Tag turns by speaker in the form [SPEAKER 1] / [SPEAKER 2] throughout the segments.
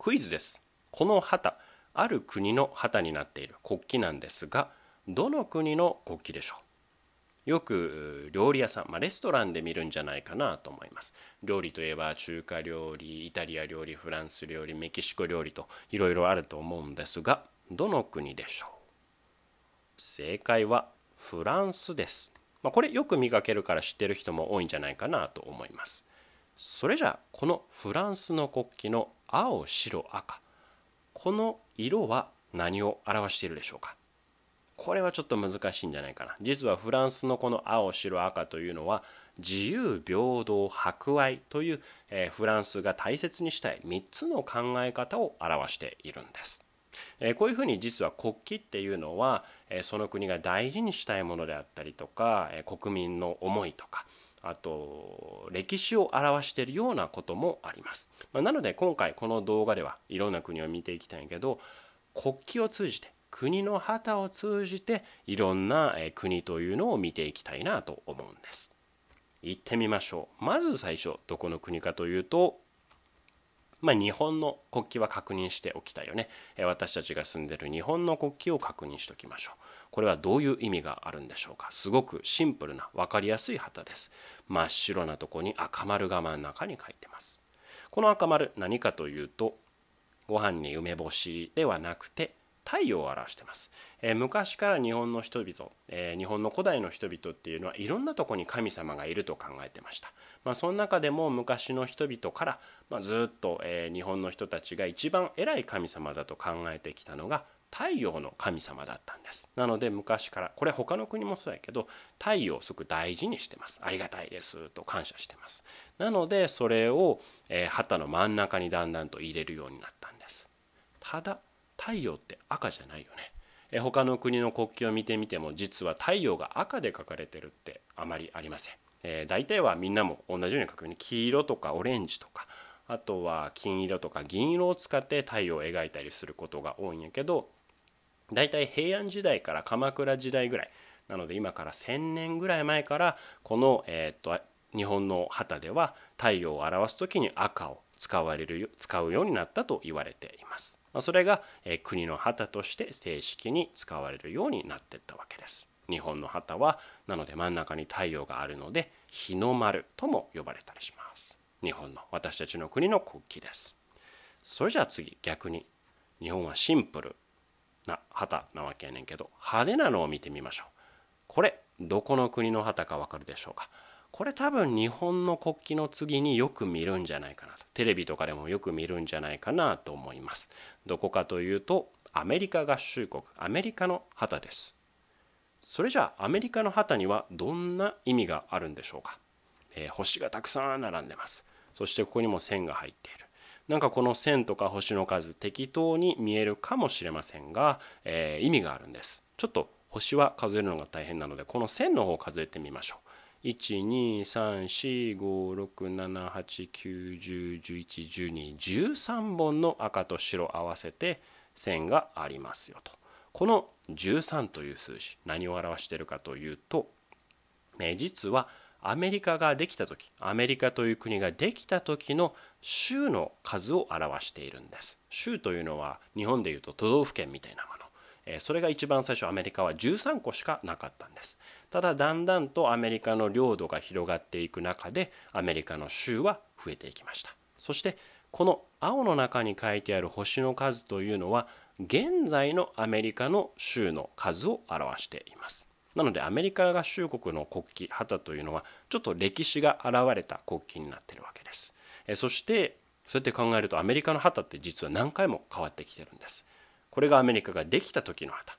[SPEAKER 1] クイズですこの旗ある国の旗になっている国旗なんですがどの国の国旗でしょうよく料理屋さん、まあ、レストランで見るんじゃないかなと思います料理といえば中華料理イタリア料理フランス料理メキシコ料理といろいろあると思うんですがどの国でしょう正解はフランスです、まあ、これよく見かけるから知ってる人も多いんじゃないかなと思いますそれじゃあこのフランスの国旗の青白赤この色は何を表しているでしょうかこれはちょっと難しいんじゃないかな実はフランスのこの青白赤というのは自由平等博愛という、えー、フランスが大切にしたい3つの考え方を表しているんです、えー、こういうふうに実は国旗っていうのは、えー、その国が大事にしたいものであったりとか、え国民の思いとか、あと歴史を表しているようなこともあります、まあ、なので今回この動画ではいろんな国を見ていきたいんやけど国旗を通じて国の旗を通じていろんな国というのを見ていきたいなと思うんです行ってみましょうまず最初どこの国かというとまあ、日本の国旗は確認しておきたいよね、え私たちが住んでる日本の国旗を確認しておきましょうこれはどういう意味があるんでしょうかすごくシンプルな分かりやすい旗です真っ白なとこに赤丸が真ん中に書いてますこの赤丸何かというとご飯に梅干しではなくて太陽を表してます、えー、昔から日本の人々、えー、日本の古代の人々っていうのはいろんなとこに神様がいると考えてました、まあ、その中でも昔の人々から、まあ、ずっと、えー、日本の人たちが一番偉い神様だと考えてきたのが太陽の神様だったんですなので昔からこれ他の国もそうやけど太陽をすごく大事にしてますありがたいですと感謝してますなのでそれを、え旗の真ん中にだんだんと入れるようになったんですただ太陽って赤じゃないよね。え他の国の国旗を見てみても実は太陽が赤で描かれてるってあまりありません。えー、大体はみんなも同じように書くように黄色とかオレンジとかあとは金色とか銀色を使って太陽を描いたりすることが多いんやけど大体平安時代から鎌倉時代ぐらいなので今から1,000年ぐらい前からこの、えーと日本の旗では太陽を表す時に赤を使われる使うようになったと言われています。それが国の旗として正式に使われるようになっていったわけです。日本の旗はなので真ん中に太陽があるので日の丸とも呼ばれたりします。日本の私たちの国の国旗です。それじゃあ次逆に日本はシンプルな旗なわけやねんけど派手なのを見てみましょう。これどこの国の旗かわかるでしょうかこれ多分日本の国旗の次によく見るんじゃないかなとテレビとかでもよく見るんじゃないかなと思いますどこかというとアメリカ合衆国アメリカの旗ですそれじゃあアメリカの旗にはどんな意味があるんでしょうか、えー、星がたくさん並んでますそしてここにも線が入っているなんかこの線とか星の数適当に見えるかもしれませんが、えー、意味があるんですちょっと星は数えるのが大変なのでこの線の方を数えてみましょう12345678910111213本の赤と白合わせて線がありますよとこの13という数字何を表しているかというと、実はアメリカができた時アメリカという国ができた時の州の数を表しているんです州というのは日本でいうと都道府県みたいなものそれが一番最初アメリカは13個しかなかったんですただだんだんとアメリカの領土が広がっていく中でアメリカの州は増えていきましたそしてこの青の中に書いてある星の数というのは現在のアメリカの州の数を表していますなのでアメリカ合衆国の国旗旗というのはちょっと歴史が現れた国旗になっているわけですそしてそうやって考えるとアメリカの旗って実は何回も変わってきてるんですこれがアメリカができた時の旗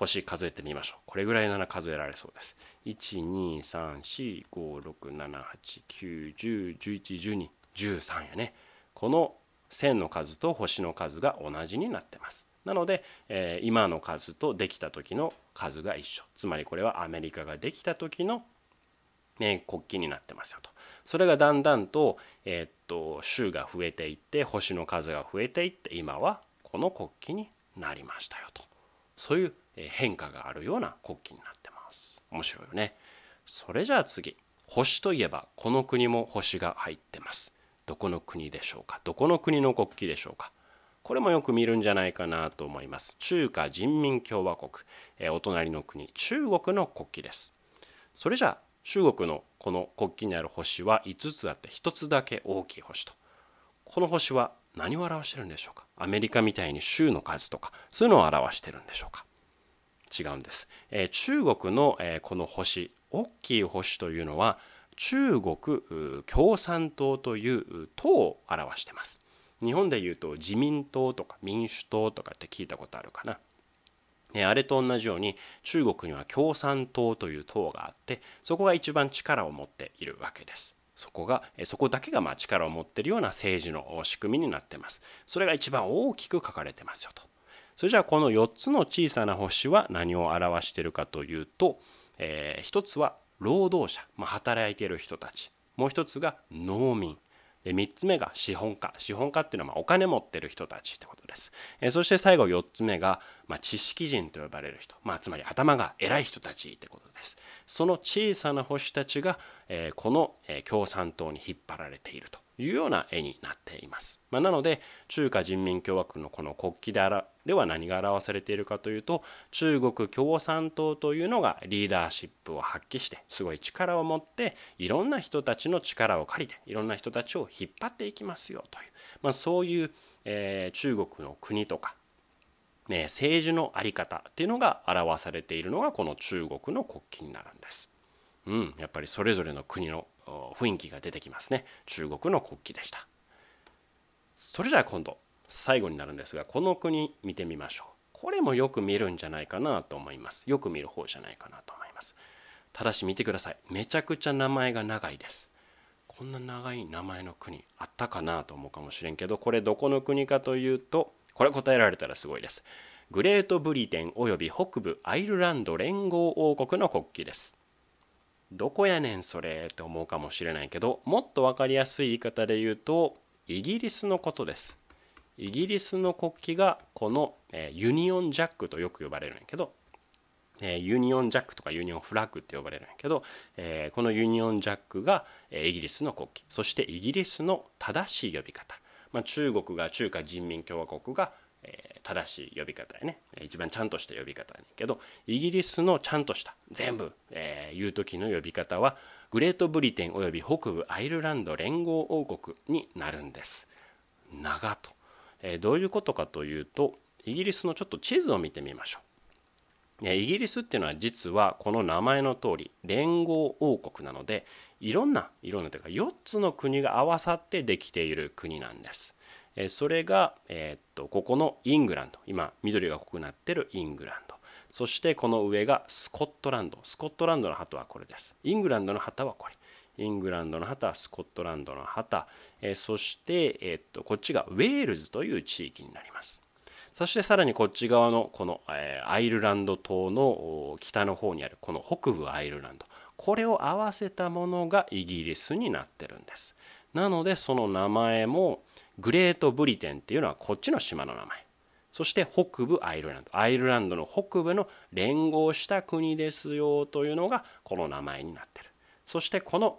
[SPEAKER 1] 星数えてみましょう。これぐらいなら数えられそうです。1、2、3、4、5、6、7、8、9、10、11、12、13やね。この線の数と星の数が同じになってます。なので、えー、今の数とできた時の数が一緒。つまりこれはアメリカができた時の、ね、国旗になってますよと。それがだんだんと,、えー、っと州が増えていって星の数が増えていって今はこの国旗になりましたよと。そういう変化があるような国旗になってます面白いよねそれじゃあ次星といえばこの国も星が入ってますどこの国でしょうかどこの国の国旗でしょうかこれもよく見るんじゃないかなと思います中華人民共和国、えお隣の国中国の国旗ですそれじゃあ中国のこの国旗にある星は5つあって1つだけ大きい星とこの星は何を表してるんでしょうかアメリカみたいに州の数とかそういうのを表してるんでしょうか違うんです、えー、中国の、えー、この星大きい星というのは中国共産党という党を表してます日本でいうと自民党とか民主党とかって聞いたことあるかなね、あれと同じように中国には共産党という党があってそこが一番力を持っているわけですそこがそこだけがまあ力を持っているような政治の仕組みになってますそれが一番大きく書かれてますよとそれじゃあこの4つの小さな星は何を表しているかというと、えー、1つは労働者、まあ、働いている人たちもう1つが農民で3つ目が資本家資本家っていうのはお金持ってる人たちってことです、えー、そして最後4つ目が、まあ、知識人と呼ばれる人、まあ、つまり頭が偉い人たちってことですその小さな星たちが、えこの共産党に引っ張られているというような絵になっています。まあ、なので中華人民共和国のこの国旗であらでは何が表されているかというと中国共産党というのがリーダーシップを発揮してすごい力を持っていろんな人たちの力を借りていろんな人たちを引っ張っていきますよという、まあ、そういう、えー、中国の国とかね、政治の在り方っていうのが表されているのがこの中国の国旗になるんです。うん、やっぱりそれぞれの国の雰囲気が出てきますね。中国の国旗でした。それじゃあ今度最後になるんですがこの国見てみましょう。これもよく見るんじゃないかなと思います。よく見る方じゃないかなと思います。ただし見てください。めちゃくちゃ名前が長いです。こんな長い名前の国あったかなと思うかもしれんけどこれどこの国かというとこれ答えられたらすごいですグレートブリテンおよび北部アイルランド連合王国の国旗ですどこやねんそれって思うかもしれないけどもっと分かりやすい言い方で言うとイギリスのことですイギリスの国旗がこの、えユニオンジャックとよく呼ばれるんやけど、えユニオンジャックとかユニオンフラッグって呼ばれるんやけど、えこのユニオンジャックが、えイギリスの国旗そしてイギリスの正しい呼び方まあ、中国が中華人民共和国が、えー、正しい呼び方やね一番ちゃんとした呼び方やねんけどイギリスのちゃんとした全部、えー、言う時の呼び方はグレートブリテンおよび北部アイルランド連合王国になるんです。長と、えー、どういうことかというとイギリスのちょっと地図を見てみましょう。イギリスっていうのは実はこの名前の通り連合王国なのでいろんないろんなというか4つの国が合わさってできている国なんです。それが、えー、っとここのイングランド今緑が濃くなってるイングランドそしてこの上がスコットランドスコットランドの旗はこれですイングランドの旗はこれイングランドの旗スコットランドの旗、えそして、えー、っとこっちがウェールズという地域になります。そしてさらにこっち側のこの、えアイルランド島の北の方にあるこの北部アイルランドこれを合わせたものがイギリスになってるんですなのでその名前もグレートブリテンっていうのはこっちの島の名前そして北部アイルランドアイルランドの北部の連合した国ですよというのがこの名前になってるそしてこの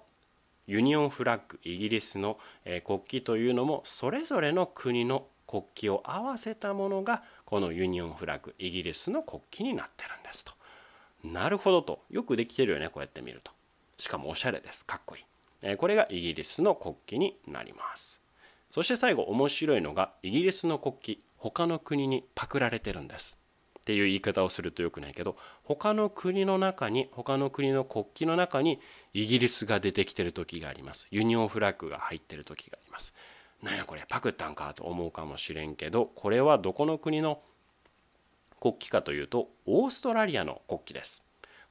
[SPEAKER 1] ユニオンフラッグイギリスの国旗というのもそれぞれの国の国旗を合わせたものがこのユニオンフラッグイギリスの国旗になってるんですとなるほどとよくできてるよねこうやって見るとしかもおしゃれですかっこいい、えこれがイギリスの国旗になりますそして最後面白いのがイギリスの国旗他の国にパクられてるんですっていう言い方をするとよくないけど他の国の中に他の国の国旗の中にイギリスが出てきてる時がありますユニオンフラッグが入ってる時がありますなんやこれパクったんかと思うかもしれんけどこれはどこの国の国旗かというとオーストラリアの国旗です。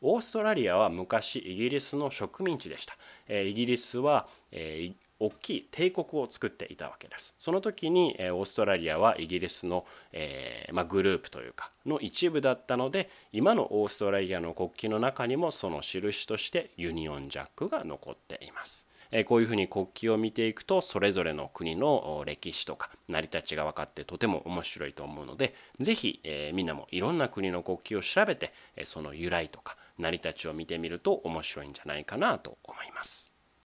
[SPEAKER 1] オーストラリアは昔イギリスの植民地でした。えイギリスは、えー、大きい帝国を作っていたわけです。その時に、えオーストラリアはイギリスの、えー、まあ、グループというかの一部だったので今のオーストラリアの国旗の中にもその印としてユニオンジャックが残っています。えこういうふうに国旗を見ていくとそれぞれの国の歴史とか成り立ちが分かってとても面白いと思うので是非、えみんなもいろんな国の国旗を調べて、えその由来とか成り立ちを見てみると面白いんじゃないかなと思います。